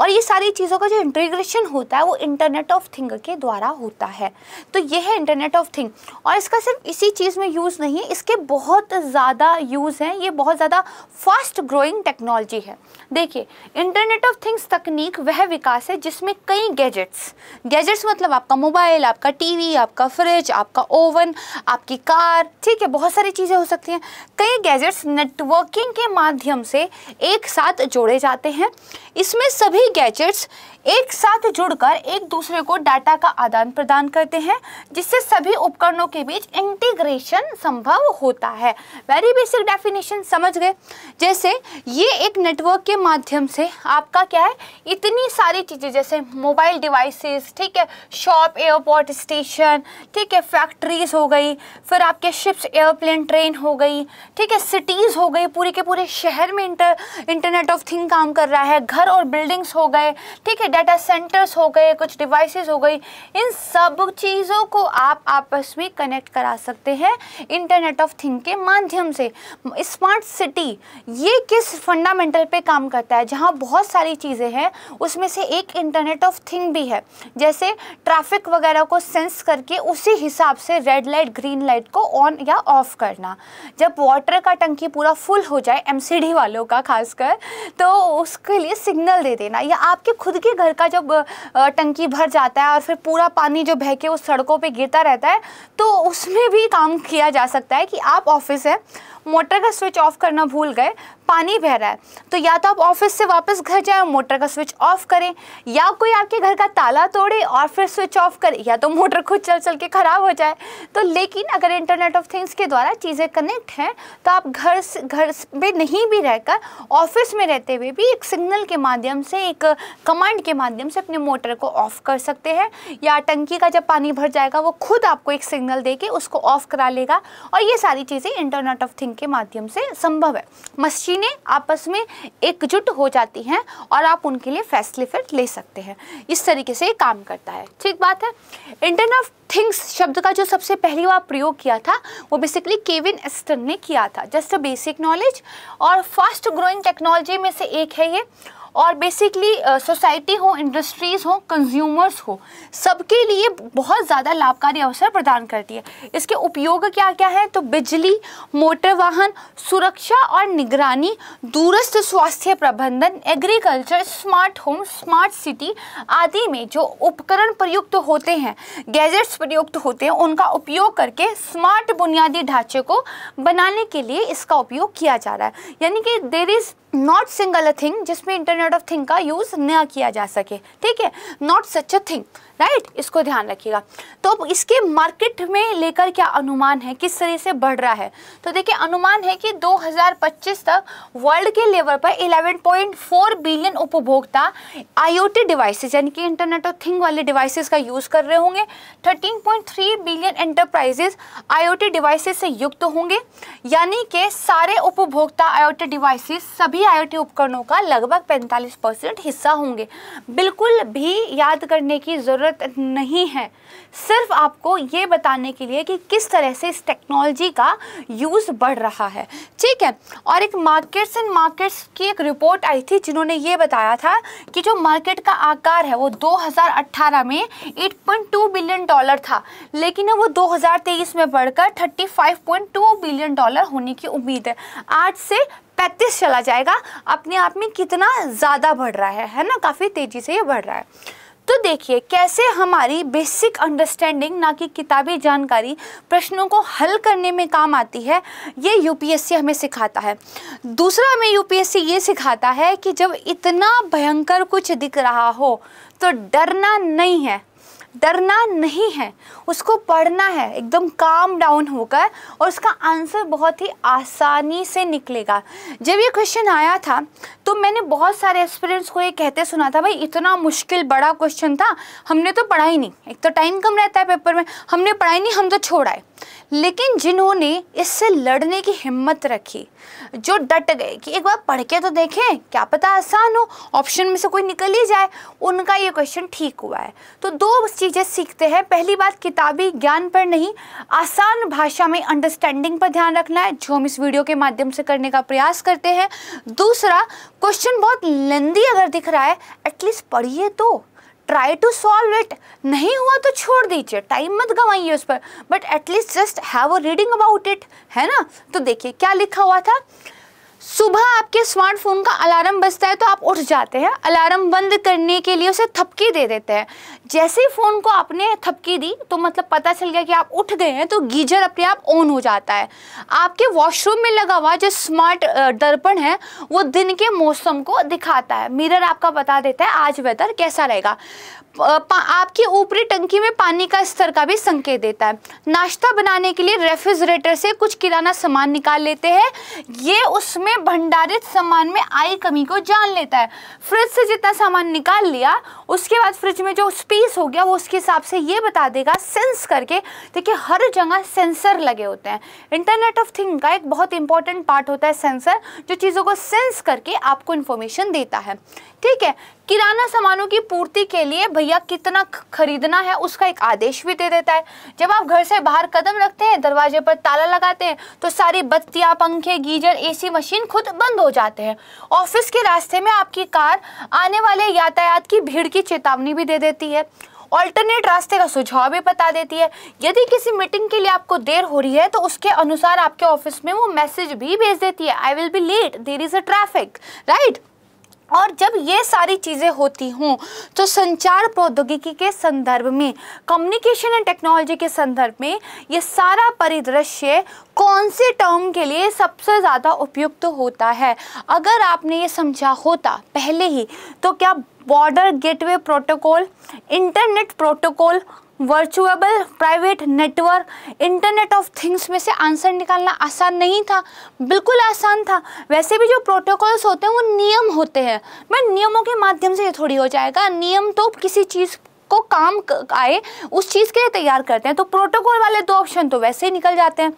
Speaker 1: और ये सारी चीज़ों का जो इंटीग्रेशन होता है वो इंटरनेट ऑफ थिंग के द्वारा होता है तो ये है इंटरनेट ऑफ थिंग और इसका सिर्फ इसी चीज़ में यूज़ नहीं है इसके बहुत ज़्यादा यूज़ हैं ये बहुत ज़्यादा फास्ट ग्रोइंग टेक्नोलॉजी है देखिए इंटरनेट ऑफ थिंग्स तकनीक वह विकास है जिसमें कई गैजेट्स गैजेट्स मतलब आपका मोबाइल मोबाइल आपका टीवी आपका फ्रिज आपका ओवन आपकी कार ठीक है बहुत सारी चीज़ें हो सकती हैं कई गैजेट्स नेटवर्किंग के माध्यम से एक साथ जोड़े जाते हैं इसमें सभी गैजेट्स एक साथ जुड़कर एक दूसरे को डाटा का आदान प्रदान करते हैं जिससे सभी उपकरणों के बीच इंटीग्रेशन संभव होता है वेरी बेसिक डेफिनेशन समझ गए जैसे ये एक नेटवर्क के माध्यम से आपका क्या है इतनी सारी चीज़ें जैसे मोबाइल डिवाइसेस ठीक है शॉप एयरपोर्ट स्टेशन ठीक है फैक्ट्रीज हो गई फिर आपके शिप्स एयरप्लेन ट्रेन हो गई ठीक है सिटीज़ हो गई पूरे के पूरे शहर में इंटर इंटरनेट ऑफ थिंग काम कर रहा है घर घर और बिल्डिंग्स हो गए ठीक है डाटा सेंटर्स हो गए कुछ डिवाइसेस हो गई इन सब चीज़ों को आप आपस में कनेक्ट करा सकते हैं इंटरनेट ऑफ थिंग के माध्यम से स्मार्ट सिटी ये किस फंडामेंटल पे काम करता है जहाँ बहुत सारी चीज़ें हैं उसमें से एक इंटरनेट ऑफ थिंग भी है जैसे ट्रैफिक वगैरह को सेंस करके उसी हिसाब से रेड लाइट ग्रीन लाइट को ऑन या ऑफ करना जब वाटर का टंकी पूरा फुल हो जाए एम वालों का खासकर तो उसके लिए सिग्नल दे देना या आपके खुद के घर का जब टंकी भर जाता है और फिर पूरा पानी जो बह के उस सड़कों पर गिरता रहता है तो उसमें भी काम किया जा सकता है कि आप ऑफिस है मोटर का स्विच ऑफ करना भूल गए पानी बह रहा है तो या तो आप ऑफिस से वापस घर जाएं मोटर का स्विच ऑफ करें या कोई आपके घर का ताला तोड़े और फिर स्विच ऑफ करे या तो मोटर खुद चल चल के ख़राब हो जाए तो लेकिन अगर इंटरनेट ऑफ थिंग्स के द्वारा चीज़ें कनेक्ट हैं तो आप घर से घर में नहीं भी रहकर ऑफिस में रहते हुए भी एक सिग्नल के माध्यम से एक कमांड के माध्यम से अपने मोटर को ऑफ कर सकते हैं या टंकी का जब पानी भर जाएगा वो खुद आपको एक सिग्नल दे के उसको ऑफ करा लेगा और ये सारी चीज़ें इंटरनेट ऑफ थिंग्स मशीन के माध्यम से संभव है मशीनें आपस में एकजुट हो जाती हैं और आप उनके लिए फैसले फिर ले सकते हैं इस तरीके से ये काम करता है ठीक बात है इंटरनेट ऑफ थिंग्स शब्द का जो सबसे पहली बार प्रयोग किया था वो बेसिकली केविन एस्टन ने किया था जस्ट बेसिक नॉलेज और फास्ट ग्रोइंग टेक्नोलॉजी में से एक है ये और बेसिकली सोसाइटी uh, हो इंडस्ट्रीज़ हो कंज्यूमर्स हो सबके लिए बहुत ज़्यादा लाभकारी अवसर प्रदान करती है इसके उपयोग क्या क्या है तो बिजली मोटर वाहन सुरक्षा और निगरानी दूरस्थ स्वास्थ्य प्रबंधन agriculture smart home smart city आदि में जो उपकरण प्रयुक्त होते हैं गैजेट्स प्रयुक्त होते हैं उनका उपयोग करके स्मार्ट बुनियादी ढांचे को बनाने के लिए इसका उपयोग किया जा रहा है यानी कि there is not single a thing जिसमें इंटरनेट ऑफ थिंग का यूज़ न किया जा सके ठीक है not such a thing right इसको ध्यान रखिएगा तो इसके मार्केट में लेकर क्या अनुमान है किस तरह से बढ़ रहा है तो देखिए अनुमान है कि 2025 तक वर्ल्ड के लेवल पर 11.4 बिलियन उपभोक्ता आईओटी डिवाइसेस यानी कि इंटरनेट ऑफ थिंग वाले डिवाइसेस का यूज़ कर रहे होंगे 13.3 बिलियन एंटरप्राइजेस आईओटी डिवाइसेस से युक्त होंगे यानी कि सारे उपभोक्ता आई डिवाइसेस सभी आई उपकरणों का लगभग पैंतालीस परसेंट हिस्सा होंगे बिल्कुल भी याद करने की ज़रूरत ज़रूरत नहीं है सिर्फ आपको ये बताने के लिए कि किस तरह से इस टेक्नोलॉजी का यूज़ बढ़ रहा है ठीक है और एक मार्केट्स एंड मार्केट्स की एक रिपोर्ट आई थी जिन्होंने ये बताया था कि जो मार्केट का आकार है वो 2018 में 8.2 बिलियन डॉलर था लेकिन वो 2023 में बढ़कर 35.2 बिलियन डॉलर होने की उम्मीद है आठ से पैंतीस चला जाएगा अपने आप में कितना ज़्यादा बढ़ रहा है है ना काफ़ी तेज़ी से ये बढ़ रहा है तो देखिए कैसे हमारी बेसिक अंडरस्टैंडिंग ना कि किताबी जानकारी प्रश्नों को हल करने में काम आती है ये यूपीएससी हमें सिखाता है दूसरा हमें यूपीएससी ये सिखाता है कि जब इतना भयंकर कुछ दिख रहा हो तो डरना नहीं है डरना नहीं है उसको पढ़ना है एकदम काम डाउन होकर और उसका आंसर बहुत ही आसानी से निकलेगा जब ये क्वेश्चन आया था तो मैंने बहुत सारे एक्सपीरियंस को ये कहते सुना था भाई इतना मुश्किल बड़ा क्वेश्चन था हमने तो पढ़ा ही नहीं एक तो टाइम कम रहता है पेपर में हमने पढ़ा ही नहीं हम तो छोड़ाए लेकिन जिन्होंने इससे लड़ने की हिम्मत रखी जो डट गए कि एक बार पढ़ के तो देखें क्या पता आसान हो ऑप्शन में से कोई निकल ही जाए उनका ये क्वेश्चन ठीक हुआ है तो दो चीज़ें सीखते हैं पहली बात किताबी ज्ञान पर नहीं आसान भाषा में अंडरस्टैंडिंग पर ध्यान रखना है जो हम इस वीडियो के माध्यम से करने का प्रयास करते हैं दूसरा क्वेश्चन बहुत लेंदी अगर दिख रहा है एटलीस्ट पढ़िए तो ट्राई टू सॉल्व इट नहीं हुआ तो छोड़ दीजिए टाइम मत गंवाइए उस पर but at least just have a reading about it है ना तो देखिए क्या लिखा हुआ था सुबह आपके स्मार्टफोन का अलार्म बजता है तो आप उठ जाते हैं अलार्म बंद करने के लिए उसे थपकी दे देते हैं जैसे ही फ़ोन को आपने थपकी दी तो मतलब पता चल गया कि आप उठ गए हैं तो गीजर अपने आप ऑन हो जाता है आपके वॉशरूम में लगा हुआ जो स्मार्ट दर्पण है वो दिन के मौसम को दिखाता है मिरर आपका बता देता है आज वेदर कैसा रहेगा आपकी ऊपरी टंकी में पानी का स्तर का भी संकेत देता है नाश्ता बनाने के लिए रेफ्रिजरेटर से कुछ किराना सामान निकाल लेते हैं ये उसमें भंडारित सामान में आई कमी को जान लेता है फ्रिज से जितना सामान निकाल लिया उसके बाद फ्रिज में जो स्पेस हो गया वो उसके हिसाब से ये बता देगा सेंस करके देखिए हर जगह सेंसर लगे होते हैं इंटरनेट ऑफ थिंग का एक बहुत इंपॉर्टेंट पार्ट होता है सेंसर जो चीज़ों को सेंस करके आपको इन्फॉर्मेशन देता है ठीक है किराना सामानों की पूर्ति के लिए भैया कितना खरीदना है उसका एक आदेश भी दे देता है जब आप घर से बाहर कदम रखते हैं दरवाजे पर ताला लगाते हैं तो सारी बत्तियां पंखे गीजर एसी मशीन खुद बंद हो जाते हैं ऑफिस के रास्ते में आपकी कार आने वाले यातायात की भीड़ की चेतावनी भी दे देती है ऑल्टरनेट रास्ते का सुझाव भी बता देती है यदि किसी मीटिंग के लिए आपको देर हो रही है तो उसके अनुसार आपके ऑफिस में वो मैसेज भी भेज देती है I will be late there is a traffic right और जब ये सारी चीज़ें होती हों तो संचार प्रौद्योगिकी के संदर्भ में कम्युनिकेशन एंड टेक्नोलॉजी के संदर्भ में ये सारा परिदृश्य कौन से टर्म के लिए सबसे ज़्यादा उपयुक्त होता है अगर आपने ये समझा होता पहले ही तो क्या border gateway protocol internet protocol virtual private network internet of things में से आंसर निकालना आसान नहीं था बिल्कुल आसान था वैसे भी जो प्रोटोकॉल्स होते हैं वो नियम होते हैं मैं नियमों के माध्यम से ये थोड़ी हो जाएगा नियम तो किसी चीज़ को काम आए उस चीज़ के लिए तैयार करते हैं तो प्रोटोकॉल वाले दो ऑप्शन तो वैसे ही निकल जाते हैं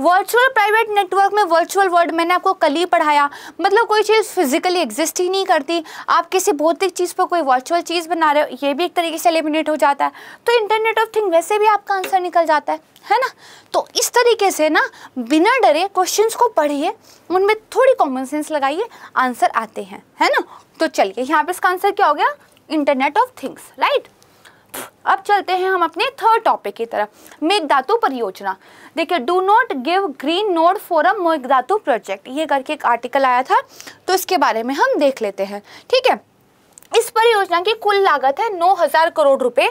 Speaker 1: वर्चुअल प्राइवेट नेटवर्क में वर्चुअल वर्ल्ड मैंने आपको कल ही पढ़ाया मतलब कोई चीज़ फिजिकली एग्जिस्ट ही नहीं करती आप किसी भौतिक चीज़ पर कोई वर्चुअल चीज़ बना रहे हो ये भी एक तरीके से एलिमिनेट हो जाता है तो इंटरनेट ऑफ थिंग वैसे भी आपका आंसर निकल जाता है है ना तो इस तरीके से ना बिना डरे क्वेश्चन को पढ़िए उनमें थोड़ी कॉमन सेंस लगाइए आंसर आते हैं है ना तो चलिए यहाँ पर इसका आंसर क्या हो गया इंटरनेट ऑफ थिंग्स राइट अब चलते हैं हम अपने थर्ड टॉपिक की तरफ मेघधातु परियोजना देखिए do not give green node forum a Meghdhatu project ये करके एक आर्टिकल आया था तो इसके बारे में हम देख लेते हैं ठीक है इस परियोजना की कुल लागत है नौ हज़ार करोड़ रुपए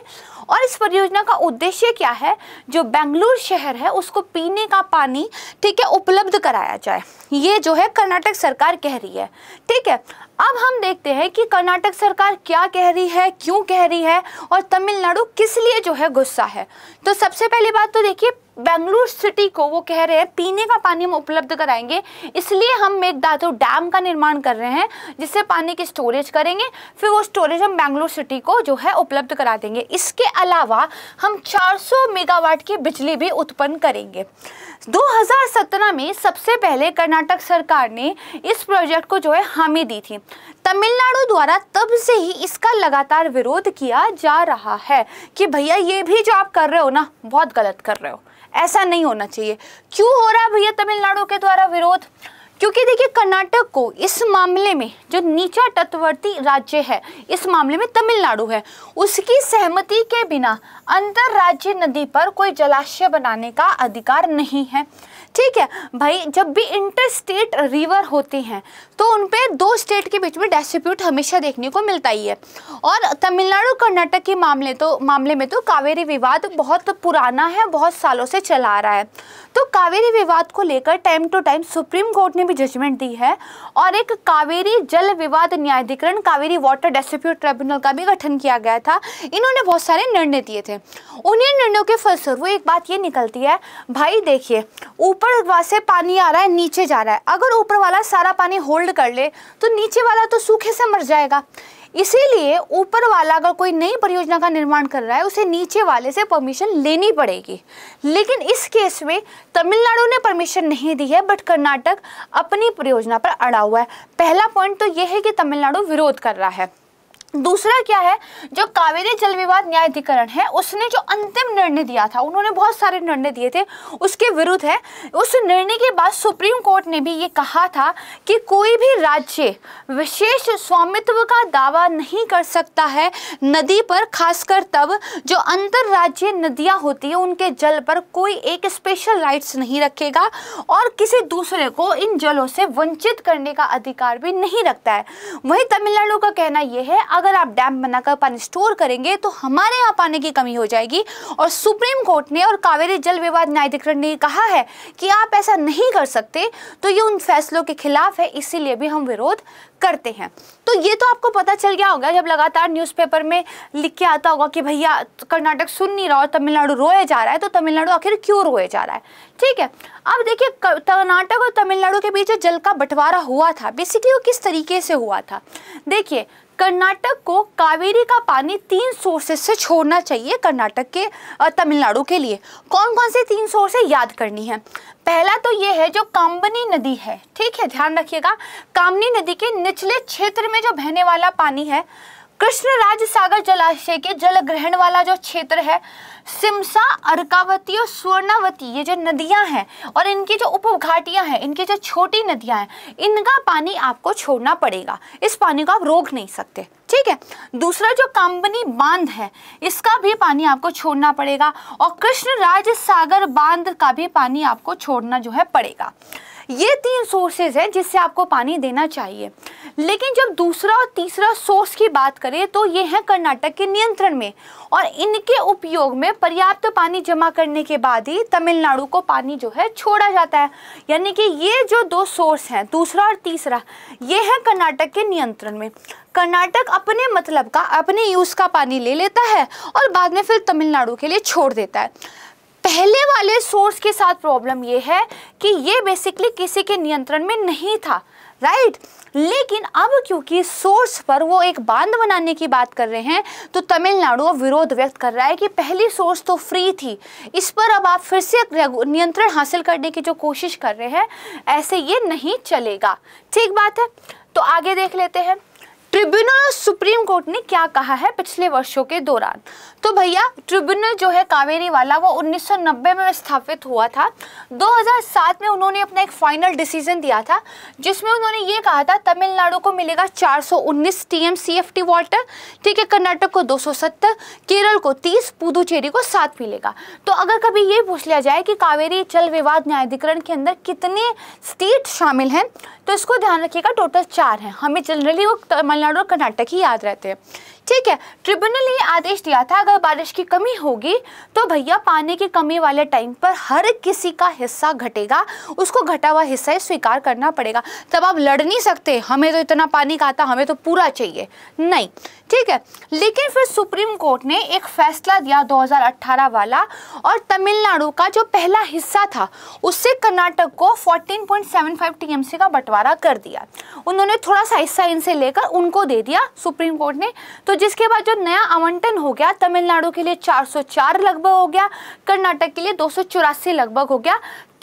Speaker 1: और इस परियोजना का उद्देश्य क्या है जो बेंगलुरु शहर है उसको पीने का पानी ठीक है उपलब्ध कराया जाए ये जो है कर्नाटक सरकार कह रही है ठीक है अब हम देखते हैं कि कर्नाटक सरकार क्या कह रही है क्यों कह रही है और तमिलनाडु किस लिए जो है गुस्सा है तो सबसे पहली बात तो देखिए बेंगलुरु सिटी को वो कह रहे हैं पीने का पानी हम उपलब्ध कराएंगे इसलिए हम मेघदातु डैम का निर्माण कर रहे हैं जिससे पानी की स्टोरेज करेंगे फिर वो स्टोरेज हम बेंगलुरु सिटी को जो है उपलब्ध करा देंगे इसके अलावा हम 400 मेगावाट की बिजली भी उत्पन्न करेंगे 2017 में सबसे पहले कर्नाटक सरकार ने इस प्रोजेक्ट को जो है हामी दी थी तमिलनाडु द्वारा तब से ही इसका लगातार विरोध किया जा रहा है कि भैया ये भी जो आप कर रहे हो ना बहुत गलत कर रहे हो ऐसा नहीं होना चाहिए क्यों हो रहा है भैया तमिलनाडु के द्वारा विरोध क्योंकि देखिए कर्नाटक को इस मामले में जो नीचा तटवर्ती राज्य है इस मामले में तमिलनाडु है उसकी सहमति के बिना राज्य नदी पर कोई जलाशय बनाने का अधिकार नहीं है ठीक है भाई जब भी इंटर स्टेट रिवर होते हैं तो उनपे दो स्टेट के बीच में डेस्टिप्यूट हमेशा देखने को मिलता ही है और तमिलनाडु कर्नाटक के मामले तो मामले में तो कावेरी विवाद बहुत पुराना है बहुत सालों से चला आ रहा है तो कावेरी विवाद को लेकर time to time supreme court ने भी जजमेंट दी है और एक कावेरी जल विवाद न्यायाधिकरण कावेरी वाटर डेस्टिप्यूट ट्रिब्यूनल का भी गठन किया गया था इन्होंने बहुत सारे निर्णय दिए थे उन्हीं निर्णयों के फलस्वरूप एक बात ये निकलती है भाई देखिए ऊपर से पानी आ रहा है नीचे जा रहा है अगर ऊपर वाला सारा पानी होल्ड बंद कर ले तो नीचे वाला तो सूखे से मर जाएगा इसीलिए ऊपर वाला अगर कोई नई परियोजना का निर्माण कर रहा है उसे नीचे वाले से परमिशन लेनी पड़ेगी लेकिन इस केस में तमिलनाडु ने परमिशन नहीं दी है बट कर्नाटक अपनी परियोजना पर अड़ा हुआ है पहला पॉइंट तो यह है कि तमिलनाडु विरोध कर रहा है दूसरा क्या है जो कावेरी जल विवाद न्यायाधिकरण है उसने जो अंतिम निर्णय दिया था उन्होंने बहुत सारे निर्णय दिए थे उसके विरुद्ध है उस निर्णय के बाद सुप्रीम कोर्ट ने भी ये कहा था कि कोई भी राज्य विशेष स्वामित्व का दावा नहीं कर सकता है नदी पर खासकर तब जो अंतर्राज्यीय नदियाँ होती हैं उनके जल पर कोई एक स्पेशल राइट्स नहीं रखेगा और किसी दूसरे को इन जलों से वंचित करने का अधिकार भी नहीं रखता है वहीं तमिलनाडु का कहना यह है अगर आप डैम बनाकर पानी स्टोर करेंगे तो हमारे यहाँ पानी की कमी हो जाएगी और सुप्रीम कोर्ट ने और कावेरी जल विवाद न्यायाधिकरण ने कहा है कि आप ऐसा नहीं कर सकते तो ये उन फैसलों के खिलाफ है इसीलिए भी हम विरोध करते हैं तो ये तो आपको पता चल गया होगा जब लगातार न्यूज़पेपर में लिख के आता होगा कि भैया कर्नाटक सुन नहीं रहा और तमिलनाडु रोया जा रहा है तो तमिलनाडु आखिर क्यों रोया जा रहा है ठीक है अब देखिए कर्नाटक और तमिलनाडु के बीच जो जल का बंटवारा हुआ था बेसिकली वो किस तरीके से हुआ था देखिए कर्नाटक को कावेरी का पानी तीन सोर्सेस से छोड़ना चाहिए कर्नाटक के तमिलनाडु के लिए कौन कौन से तीन सोर्स याद करनी है पहला तो ये है जो काम्बनी नदी है ठीक है ध्यान रखिएगा कामनी नदी के निचले क्षेत्र में जो बहने वाला पानी है कृष्ण राज सागर जलाशय के जल ग्रहण वाला जो क्षेत्र है सिमसा अर्कावती और स्वर्णावती ये जो नदियां हैं और इनकी जो उपघाटियां हैं इनकी जो छोटी नदियां हैं इनका पानी आपको छोड़ना पड़ेगा इस पानी को आप रोक नहीं सकते ठीक है दूसरा जो कंपनी बांध है इसका भी पानी आपको छोड़ना पड़ेगा और कृष्ण राज सागर बांध का भी पानी आपको छोड़ना जो है पड़ेगा ये तीन सोर्सेज हैं जिससे आपको पानी देना चाहिए लेकिन जब दूसरा और तीसरा सोर्स की बात करें तो ये हैं कर्नाटक के नियंत्रण में और इनके उपयोग में पर्याप्त पानी जमा करने के बाद ही तमिलनाडु को पानी जो है छोड़ा जाता है यानी कि ये जो दो सोर्स हैं दूसरा और तीसरा ये है कर्नाटक के नियंत्रण में कर्नाटक अपने मतलब का अपने यूज़ का पानी ले लेता है और बाद में फिर तमिलनाडु के लिए छोड़ देता है पहले वाले सोर्स के साथ प्रॉब्लम ये है कि ये बेसिकली किसी के नियंत्रण में नहीं था राइट लेकिन अब क्योंकि सोर्स पर वो एक बांध बनाने की बात कर रहे हैं तो तमिलनाडु अब विरोध व्यक्त कर रहा है कि पहली सोर्स तो फ्री थी इस पर अब आप फिर से नियंत्रण हासिल करने की जो कोशिश कर रहे हैं ऐसे ये नहीं चलेगा ठीक बात है तो आगे देख लेते हैं ट्रिब्यूनल और सुप्रीम कोर्ट ने क्या कहा है पिछले वर्षों के दौरान तो भैया ट्रिब्यूनल जो है कावेरी वाला वो 1990 में स्थापित हुआ था 2007 में उन्होंने अपना एक फाइनल डिसीजन दिया था जिसमें उन्होंने ये कहा था तमिलनाडु को मिलेगा 419 टीएम सीएफटी वाटर ठीक है कर्नाटक को 270 केरल को 30 पुदुचेरी को सात मिलेगा तो अगर कभी ये पूछ लिया जाए कि कावेरी जल विवाद न्यायाधिकरण के अंदर कितने स्टेट शामिल हैं तो इसको ध्यान रखिएगा टोटल चार हैं हमें जनरली वो तमिलनाडु और कर्नाटक ही याद रहते हैं ठीक है ट्रिब्यूनल ने आदेश दिया था अगर बारिश की कमी होगी तो भैया पानी की कमी वाले टाइम पर हर किसी का हिस्सा घटेगा उसको घटा हुआ हिस्सा स्वीकार करना पड़ेगा तब आप लड़ नहीं सकते हमें तो इतना पानी का आता हमें तो पूरा चाहिए नहीं ठीक है लेकिन फिर सुप्रीम कोर्ट ने एक फैसला दिया 2018 वाला और तमिलनाडु का जो पहला हिस्सा था उससे कर्नाटक को 14.75 टीएमसी का बंटवारा कर दिया उन्होंने थोड़ा सा हिस्सा इनसे लेकर उनको दे दिया सुप्रीम कोर्ट ने तो तो जिसके बाद जो नया आवंटन हो गया तमिलनाडु के लिए 404 लगभग हो गया कर्नाटक के लिए दो लगभग हो गया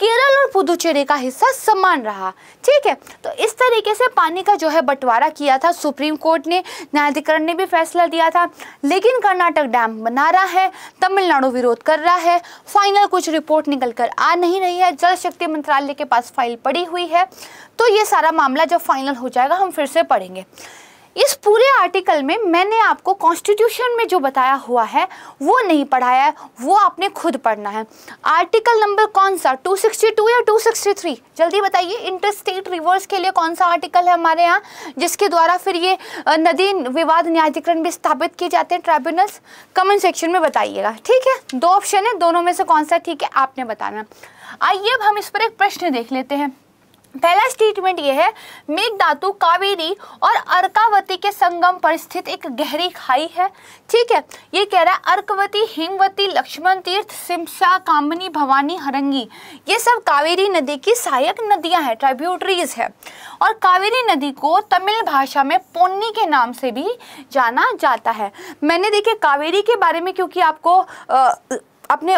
Speaker 1: केरल और पुदुचेरी का हिस्सा समान रहा ठीक है तो इस तरीके से पानी का जो है बंटवारा किया था सुप्रीम कोर्ट ने न्यायाधिकरण ने भी फैसला दिया था लेकिन कर्नाटक डैम बना रहा है तमिलनाडु विरोध कर रहा है फाइनल कुछ रिपोर्ट निकल कर आ नहीं रही है जल शक्ति मंत्रालय के पास फाइल पड़ी हुई है तो ये सारा मामला जब फाइनल हो जाएगा हम फिर से पढ़ेंगे इस पूरे आर्टिकल में मैंने आपको कॉन्स्टिट्यूशन में जो बताया हुआ है वो नहीं पढ़ाया है वो आपने खुद पढ़ना है आर्टिकल नंबर कौन सा 262 या 263 जल्दी बताइए इंटर स्टेट रिवर्स के लिए कौन सा आर्टिकल है हमारे यहाँ जिसके द्वारा फिर ये नदी विवाद न्यायाधिकरण भी स्थापित किए जाते हैं ट्राइब्यूनल्स कमेंट सेक्शन में बताइएगा ठीक है दो ऑप्शन है दोनों में से कौन सा ठीक है आपने बताना आइए अब हम इस पर एक प्रश्न देख लेते हैं पहला स्टेटमेंट यह है मेघधातु कावेरी और अर्कावती के संगम पर स्थित एक गहरी खाई है ठीक है ये कह रहा है अर्कवती हिमवती लक्ष्मण तीर्थ सिमसा कामनी भवानी हरंगी ये सब कावेरी नदी की सहायक नदियां हैं ट्राइब्यूटरीज है और कावेरी नदी को तमिल भाषा में पोन्नी के नाम से भी जाना जाता है मैंने देखिए कावेरी के बारे में क्योंकि आपको आ, अपने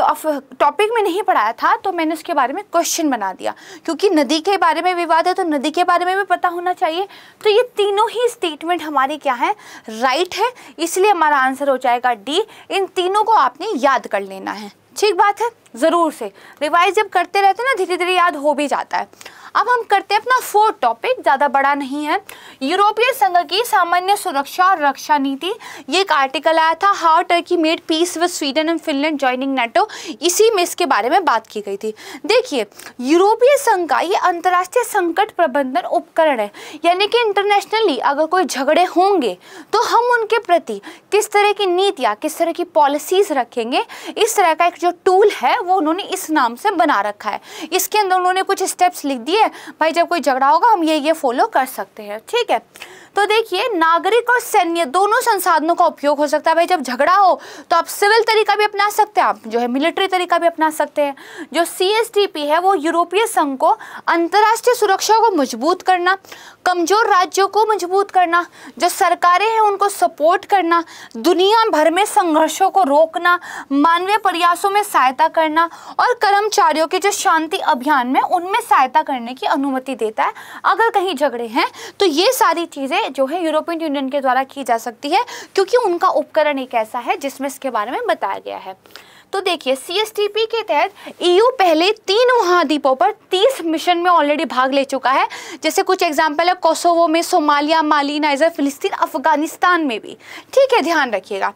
Speaker 1: टॉपिक में नहीं पढ़ाया था तो मैंने उसके बारे में क्वेश्चन बना दिया क्योंकि नदी के बारे में विवाद है तो नदी के बारे में भी पता होना चाहिए तो ये तीनों ही स्टेटमेंट हमारी क्या है राइट है इसलिए हमारा आंसर हो जाएगा डी इन तीनों को आपने याद कर लेना है ठीक बात है ज़रूर से रिवाइज जब करते रहते हैं ना धीरे धीरे याद हो भी जाता है अब हम करते हैं अपना फोर्थ टॉपिक ज़्यादा बड़ा नहीं है यूरोपीय संघ की सामान्य सुरक्षा और रक्षा नीति ये एक आर्टिकल आया था how Turkey made peace with Sweden and Finland joining NATO इसी में इसके बारे में बात की गई थी देखिए यूरोपीय संघ का ये अंतर्राष्ट्रीय संकट प्रबंधन उपकरण है यानी कि इंटरनेशनली अगर कोई झगड़े होंगे तो हम उनके प्रति किस तरह की नीतियाँ किस तरह की पॉलिसीज़ रखेंगे इस तरह का एक जो टूल है वो उन्होंने इस नाम से बना रखा है इसके अंदर उन्होंने कुछ स्टेप्स लिख दिए है भाई जब कोई झगड़ा होगा हम ये ये फॉलो कर सकते हैं ठीक है तो देखिए नागरिक और सैन्य दोनों संसाधनों का उपयोग हो सकता है भाई जब झगड़ा हो तो आप सिविल तरीका भी अपना सकते हैं आप जो है मिलिट्री तरीका भी अपना सकते हैं जो सी है वो यूरोपीय संघ को अंतर्राष्ट्रीय सुरक्षा को मजबूत करना कमज़ोर राज्यों को मजबूत करना जो सरकारें हैं उनको सपोर्ट करना दुनिया भर में संघर्षों को रोकना मानवीय प्रयासों में सहायता करना और कर्मचारियों के जो शांति अभियान में उनमें सहायता करने की अनुमति देता है अगर कहीं झगड़े हैं तो ये सारी चीज़ें में जो है यूरोपियन यूनियन के द्वारा की जा सकती है क्योंकि उनका उपकरण एक ऐसा है जिसमें इसके बारे में बताया गया है तो देखिए सीएसटीपी के तहत ईयू e पहले तीन महाद्वीपों पर 30 मिशन में ऑलरेडी भाग ले चुका है जैसे कुछ एग्जाम्पल है कोसोवो में सोमालिया माली नाइजर फिलिस्तीन अफगानिस्तान में भी ठीक है ध्यान रखिएगा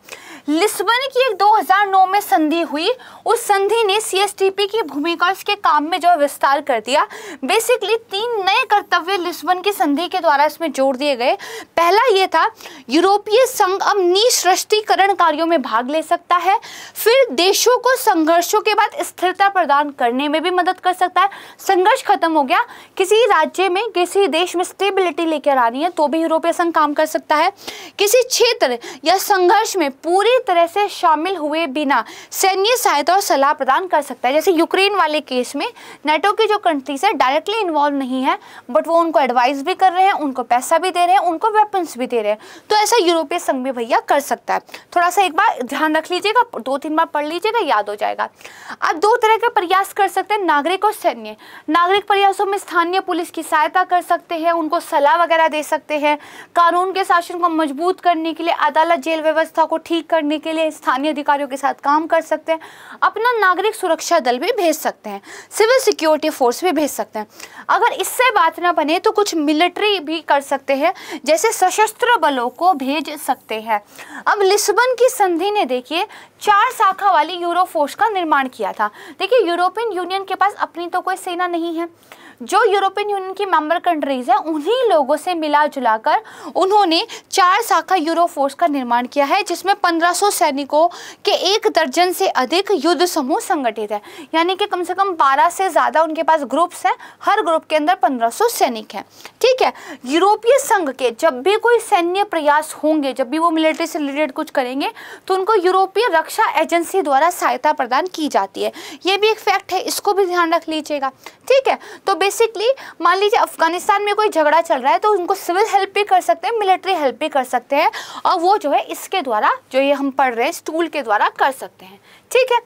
Speaker 1: लिस्बन की एक 2009 में संधि हुई उस संधि ने सीएसटीपी की भूमिका इसके काम में जो विस्तार कर दिया बेसिकली तीन नए कर्तव्य लिस्बन की संधि के द्वारा इसमें जोड़ दिए गए पहला ये था यूरोपीय संघ अब निश्रष्टिकरण कार्यों में भाग ले सकता है फिर देशों को संघर्षों के बाद स्थिरता प्रदान करने में भी मदद कर सकता है संघर्ष खत्म हो गया किसी राज्य में किसी देश में स्टेबिलिटी लेकर आनी है तो भी यूरोपीय संघ काम कर सकता है किसी क्षेत्र या संघर्ष में पूरे पूरी तरह से शामिल हुए बिना सैन्य सहायता और सलाह प्रदान कर सकता है जैसे यूक्रेन वाले केस में नेटो की जो कंट्रीज है डायरेक्टली इन्वॉल्व नहीं है बट वो उनको एडवाइस भी कर रहे हैं उनको पैसा भी दे रहे हैं उनको वेपन्स भी दे रहे हैं तो ऐसा यूरोपीय संघ भी भैया कर सकता है थोड़ा सा एक बार ध्यान रख लीजिएगा दो तीन बार पढ़ लीजिएगा याद हो जाएगा आप दो तरह के प्रयास कर सकते हैं नागरिक और सैन्य नागरिक प्रयासों में स्थानीय पुलिस की सहायता कर सकते हैं उनको सलाह वगैरह दे सकते हैं कानून के शासन को मजबूत करने के लिए अदालत जेल व्यवस्था को ठीक करने करने के लिए स्थानीय अधिकारियों के साथ काम कर सकते हैं अपना नागरिक सुरक्षा दल भी भेज सकते हैं सिविल सिक्योरिटी फोर्स भी भेज सकते हैं अगर इससे बात ना बने तो कुछ मिलिट्री भी कर सकते हैं जैसे सशस्त्र बलों को भेज सकते हैं अब लिस्बन की संधि ने देखिए चार शाखा वाली यूरो फोर्स का निर्माण किया था देखिए यूरोपियन यूनियन के पास अपनी तो कोई सेना नहीं है जो यूरोपियन यूनियन की मेंबर कंट्रीज़ हैं उन्हीं लोगों से मिला जुला कर उन्होंने चार शाखा यूरो फोर्स का निर्माण किया है जिसमें 1500 सैनिकों के एक दर्जन से अधिक युद्ध समूह संगठित है यानी कि कम से कम 12 से ज़्यादा उनके पास ग्रुप्स हैं हर ग्रुप के अंदर 1500 सैनिक हैं ठीक है यूरोपीय संघ के जब भी कोई सैन्य प्रयास होंगे जब भी वो मिलिट्री से रिलेटेड कुछ करेंगे तो उनको यूरोपीय रक्षा एजेंसी द्वारा सहायता प्रदान की जाती है ये भी एक फैक्ट है इसको भी ध्यान रख लीजिएगा ठीक है तो बेसिकली मान लीजिए अफगानिस्तान में कोई झगड़ा चल रहा है तो उनको सिविल हेल्प भी कर सकते हैं मिलिट्री हेल्प भी कर सकते हैं और वो जो है इसके द्वारा जो ये हम पढ़ रहे हैं स्टूल के द्वारा कर सकते हैं ठीक है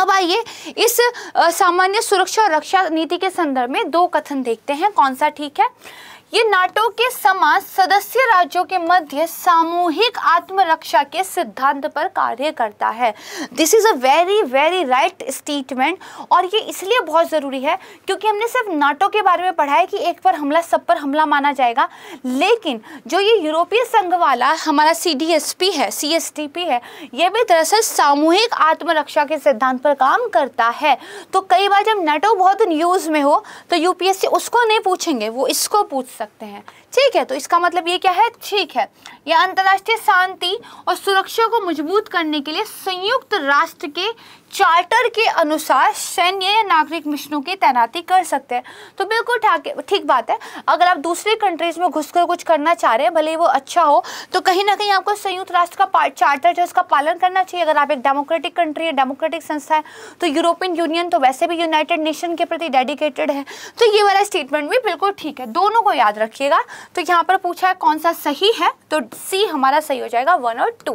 Speaker 1: अब आइए इस सामान्य सुरक्षा और रक्षा नीति के संदर्भ में दो कथन देखते हैं कौन सा ठीक है ये नाटो के समाज सदस्य राज्यों के मध्य सामूहिक आत्मरक्षा के सिद्धांत पर कार्य करता है this is a very very right statement और ये इसलिए बहुत ज़रूरी है क्योंकि हमने सिर्फ नाटो के बारे में पढ़ा है कि एक पर हमला सब पर हमला माना जाएगा लेकिन जो ये यूरोपीय संघ वाला हमारा सी है सी है ये भी दरअसल सामूहिक आत्मरक्षा के सिद्धांत पर काम करता है तो कई बार जब नाटो बहुत न्यूज़ में हो तो यूपीएससी उसको नहीं पूछेंगे वो इसको पूछ सकते हैं ठीक है तो इसका मतलब ये क्या है ठीक है यह अंतर्राष्ट्रीय शांति और सुरक्षा को मजबूत करने के लिए संयुक्त राष्ट्र के चार्टर के अनुसार सैन्य या नागरिक मिशनों की तैनाती कर सकते हैं तो बिल्कुल ठाक ठीक बात है अगर आप दूसरे कंट्रीज में घुसकर कुछ करना चाह रहे हैं भले वो अच्छा हो तो कहीं ना कहीं आपको संयुक्त राष्ट्र का चार्टर जो उसका पालन करना चाहिए अगर आप एक डेमोक्रेटिक कंट्री है डेमोक्रेटिक संस्था है तो यूरोपियन यूनियन तो वैसे भी यूनाइटेड नेशन के प्रति डेडिकेटेड है तो ये वाला स्टेटमेंट भी बिल्कुल ठीक है दोनों को याद रखिएगा तो यहाँ पर पूछा है कौन सा सही है तो सी हमारा सही हो जाएगा वन और टू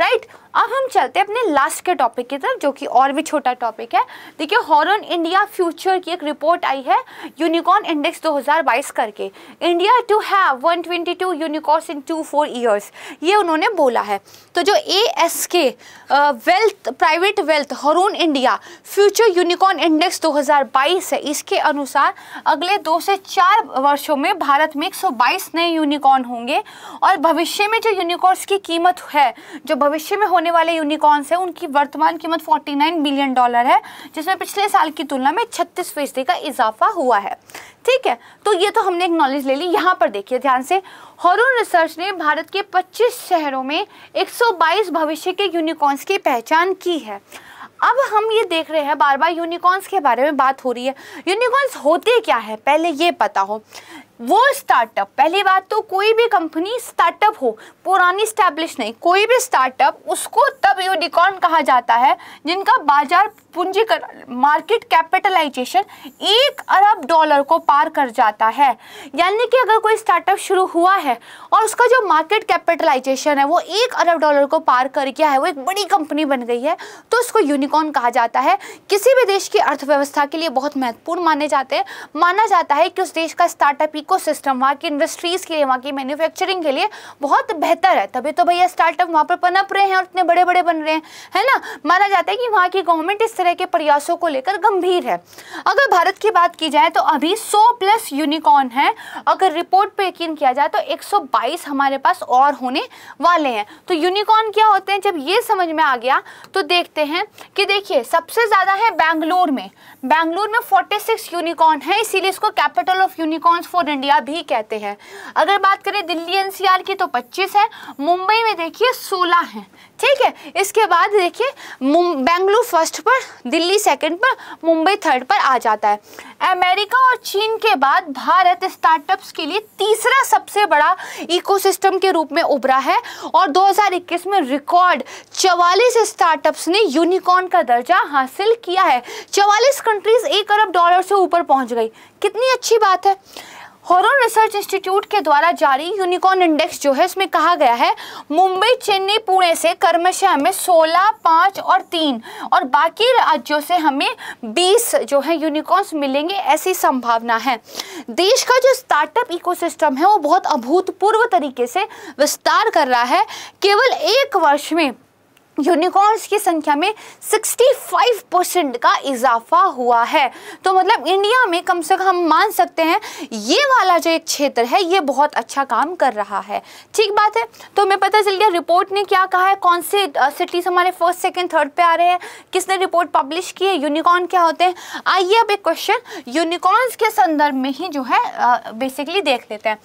Speaker 1: राइट right? अब हम चलते हैं अपने लास्ट के टॉपिक की तरफ जो कि और भी छोटा टॉपिक है देखिए हॉरन इंडिया फ्यूचर की एक रिपोर्ट आई है यूनिकॉर्न इंडेक्स 2022 करके India to have 122 unicorns in two four years ये उन्होंने बोला है तो जो A S K wealth private wealth Hurun India future unicorn index दो है इसके अनुसार अगले दो से चार वर्षों में भारत में एक नए यूनिकॉर्न होंगे और भविष्य में जो यूनिकॉर्स की कीमत है जो भविष्य में हो होने वाले यूनिकॉर्न्स हैं उनकी वर्तमान कीमत 49 बिलियन डॉलर है जिसमें पिछले साल की तुलना में छत्तीस फीसदी का इजाफा हुआ है ठीक है तो ये तो हमने एक नॉलेज ले ली यहाँ पर देखिए ध्यान से हॉरून रिसर्च ने भारत के पच्चीस शहरों में 122 भविष्य के यूनिकॉर्न्स की पहचान की है अब हम ये देख रहे हैं बार बार यूनिकॉर्न्स के बारे में बात हो रही है यूनिकॉर्न्स होते क्या है पहले ये पता हो वो स्टार्टअप पहली बात तो कोई भी कंपनी स्टार्टअप हो पुरानी स्टैब्लिश नहीं कोई भी स्टार्टअप उसको तब यूनिकॉर्न कहा जाता है जिनका बाजार पूंजीकरण मार्केट कैपिटलाइजेशन एक अरब डॉलर को पार कर जाता है यानी कि अगर कोई स्टार्टअप शुरू हुआ है और उसका जो मार्केट कैपिटलाइजेशन है वो एक अरब डॉलर को पार कर गया है वो एक बड़ी कंपनी बन गई है तो उसको यूनिकॉर्न कहा जाता है किसी भी देश की अर्थव्यवस्था के लिए बहुत महत्वपूर्ण माने जाते हैं माना जाता है कि उस देश का स्टार्टअप इकोसिस्टम वहाँ की इंडस्ट्रीज़ के लिए वहाँ की मैन्युफैक्चरिंग के लिए बहुत बेहतर है तभी तो भैया स्टार्टअप वहाँ पर पनप रहे हैं और इतने बड़े बड़े बन रहे हैं है ना माना जाता है कि वहाँ की गवर्नमेंट इस तरह के प्रयासों को लेकर गंभीर है अगर भारत की बात की जाए तो अभी सौ प्लस यूनिकॉर्न है अगर रिपोर्ट पर यकीन किया जाए तो एक हमारे पास और होने वाले हैं तो यूनिकॉर्न क्या होते हैं जब ये समझ में आ गया तो देखते हैं कि देखिए सबसे ज़्यादा है बैंगलोर में बेंगलुरु में 46 यूनिकॉर्न है इसीलिए इसको capital of unicorns for India भी कहते हैं अगर बात करें दिल्ली एनसीआर की तो 25 है मुंबई में देखिए 16 है ठीक है इसके बाद देखिए बेंगलुरु फर्स्ट पर दिल्ली सेकंड पर मुंबई थर्ड पर आ जाता है अमेरिका और चीन के बाद भारत स्टार्टअप्स के लिए तीसरा सबसे बड़ा इकोसिस्टम के रूप में उभरा है और 2021 में रिकॉर्ड 44 स्टार्टअप्स ने यूनिकॉर्न का दर्जा हासिल किया है 44 कंट्रीज एक अरब डॉलर से ऊपर पहुंच गई कितनी अच्छी बात है हॉरर रिसर्च इंस्टीट्यूट के द्वारा जारी यूनिकॉर्न इंडेक्स जो है इसमें कहा गया है मुंबई चेन्नई पुणे से कर्मशः हमें 16, 5 और 3 और बाकी राज्यों से हमें 20 जो है यूनिकॉर्न्स मिलेंगे ऐसी संभावना है देश का जो स्टार्टअप इकोसिस्टम है वो बहुत अभूतपूर्व तरीके से विस्तार कर रहा है केवल एक वर्ष में यूनिकॉर्न्स की संख्या में 65 परसेंट का इजाफा हुआ है तो मतलब इंडिया में कम से कम हम मान सकते हैं ये वाला जो एक क्षेत्र है ये बहुत अच्छा काम कर रहा है ठीक बात है तो हमें पता चल गया रिपोर्ट ने क्या कहा है कौन से सिटीज़ हमारे फर्स्ट सेकेंड थर्ड पे आ रहे हैं किसने रिपोर्ट पब्लिश की है यूनिकॉर्न क्या होते हैं आइए अब एक क्वेश्चन यूनिकॉर्न्स के संदर्भ में ही जो है बेसिकली देख लेते हैं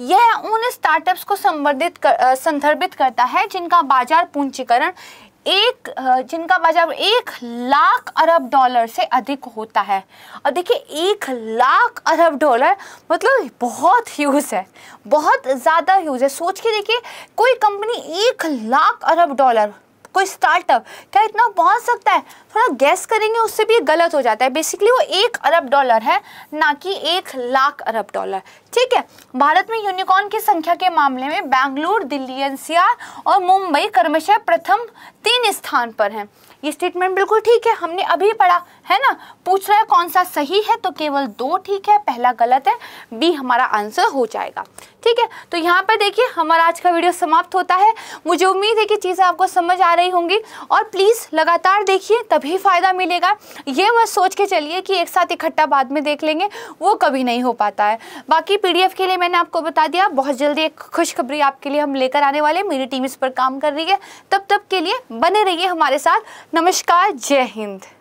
Speaker 1: यह उन स्टार्टअप्स को संबंधित कर, संदर्भित करता है जिनका बाजार पूंजीकरण एक जिनका बाजार एक लाख अरब डॉलर से अधिक होता है और देखिए एक लाख अरब डॉलर मतलब बहुत ह्यूज है बहुत ज़्यादा ह्यूज है सोच के देखिए कोई कंपनी एक लाख अरब डॉलर कोई स्टार्टअप क्या इतना पहुंच सकता है थोड़ा गैस करेंगे उससे भी गलत हो जाता है बेसिकली वो एक अरब डॉलर है ना कि एक लाख अरब डॉलर ठीक है भारत में यूनिकॉर्न की संख्या के मामले में बैंगलोर दिल्ली एनसीआर और मुंबई कर्मशः प्रथम तीन स्थान पर हैं ये स्टेटमेंट बिल्कुल ठीक है हमने अभी पढ़ा है ना पूछ रहा है कौन सा सही है तो केवल दो ठीक है पहला गलत है बी हमारा आंसर हो जाएगा ठीक है तो यहाँ पर देखिए हमारा आज का वीडियो समाप्त होता है मुझे उम्मीद है कि चीज़ें आपको समझ आ रही होंगी और प्लीज़ लगातार देखिए तभी फ़ायदा मिलेगा ये मत सोच के चलिए कि एक साथ इकट्ठा बाद में देख लेंगे वो कभी नहीं हो पाता है बाकी पी के लिए मैंने आपको बता दिया बहुत जल्दी एक खुशखबरी आपके लिए हम लेकर आने वाले मेरी टीम इस पर काम कर रही है तब तब के लिए बने रहिए हमारे साथ नमस्कार जय हिंद